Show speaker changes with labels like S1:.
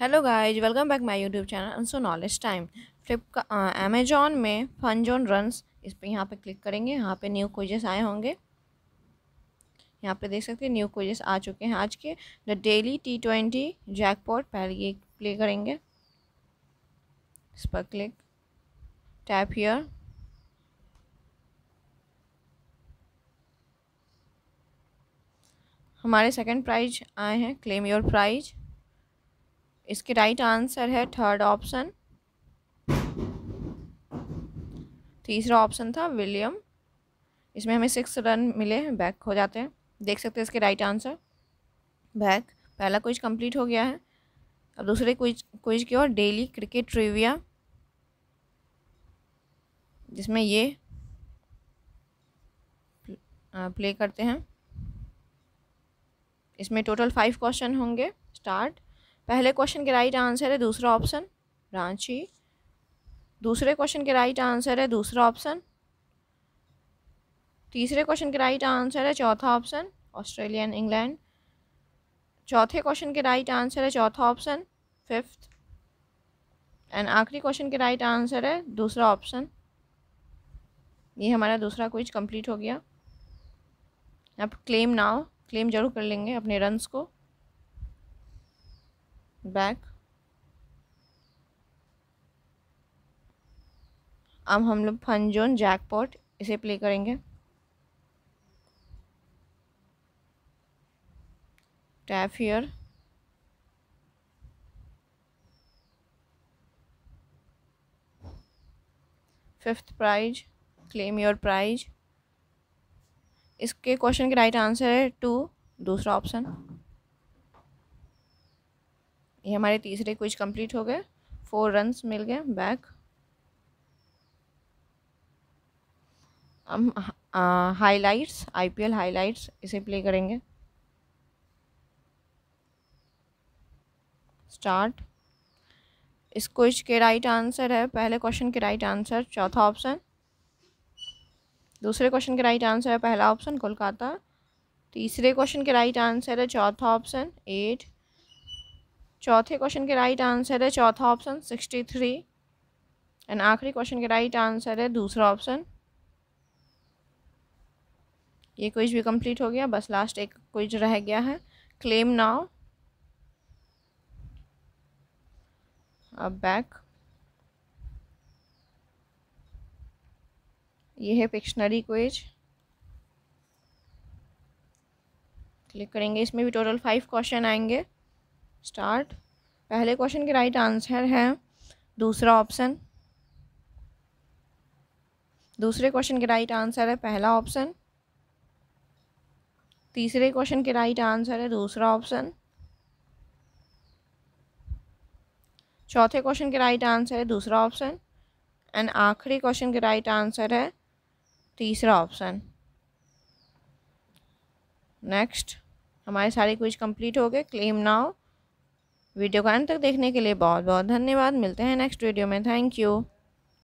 S1: hello guys welcome back my YouTube channel अनसो knowledge time flip Amazon में fun zone runs इस पर यहाँ पे क्लिक करेंगे यहाँ पे न्यू कोजेस आए होंगे यहाँ पे देख सकते हैं न्यू कोजेस आ चुके हैं आज के the daily T twenty pot पहले ये प्ले करेंगे इस पर क्लिक टैप हियर हमारे सेकंड प्राइज आए हैं क्लेम योर प्राइज़ इसके राइट आंसर है थर्ड ऑप्शन तीसरा ऑप्शन था विलियम इसमें हमें सिक्स रन मिले हैं बैक हो जाते हैं देख सकते हैं इसके राइट आंसर बैक पहला क्विज कंप्लीट हो गया है अब दूसरे क्विज क्विज की ओर डेली क्रिकेट ट्रिविया जिसमें ये प्ले करते हैं इसमें टोटल फाइव क्वेश्चन होंगे स्टार्ट पहले क्वेश्चन के राइट आंसर है दूसरा ऑप्शन रांची दूसरे क्वेश्चन के राइट आंसर है दूसरा ऑप्शन तीसरे क्वेश्चन के राइट आंसर है चौथा ऑप्शन ऑस्ट्रेलिया एंड इंग्लैंड चौथे क्वेश्चन के राइट आंसर है चौथा ऑप्शन फिफ्थ एंड आखिरी क्वेश्चन के राइट आंसर है दूसरा ऑप्शन ये हमारा दूसरा क्विज कंप्लीट हो गया अब क्लेम नाउ क्लेम जरूर कर लेंगे अपने रन्स को बैक अब हम लोग फन जोन जैकपॉट इसे प्ले करेंगे tap here fifth prize claim your prize इसके क्वेश्चन के राइट आंसर है टू दूसरा ऑप्शन ये हमारे तीसरे क्विज कंप्लीट हो गए फोर रन्स मिल गए बैक हम हाइलाइट्स आईपीएल हाइलाइट्स इसे प्ले करेंगे स्टार्ट इस क्विज के राइट आंसर है पहले क्वेश्चन के राइट आंसर चौथा ऑप्शन दूसरे क्वेश्चन के राइट आंसर है पहला ऑप्शन कोलकाता तीसरे क्वेश्चन के राइट आंसर है चौथा ऑप्शन एट चौथे क्वेश्चन के राइट आंसर है चौथा ऑप्शन सिक्सटी थ्री एंड आखिरी क्वेश्चन के राइट आंसर है दूसरा ऑप्शन ये क्विज भी कंप्लीट हो गया बस लास्ट एक क्विज रह गया है क्लेम नाउ अब बैक ये है पिक्शनरी क्विज क्लिक करेंगे इसमें भी टोटल फाइव क्वेश्चन आएंगे स्टार्ट पहले क्वेश्चन के राइट आंसर है दूसरा ऑप्शन दूसरे क्वेश्चन के राइट आंसर है पहला ऑप्शन तीसरे क्वेश्चन के राइट आंसर है दूसरा ऑप्शन चौथे क्वेश्चन के राइट आंसर है दूसरा ऑप्शन एंड आखिरी क्वेश्चन के राइट आंसर है तीसरा ऑप्शन नेक्स्ट हमारे सारे क्विज कंप्लीट हो गए क्लेम नाउ वीडियो को अंत तक देखने के लिए बहुत बहुत धन्यवाद मिलते हैं नेक्स्ट वीडियो में थैंक यू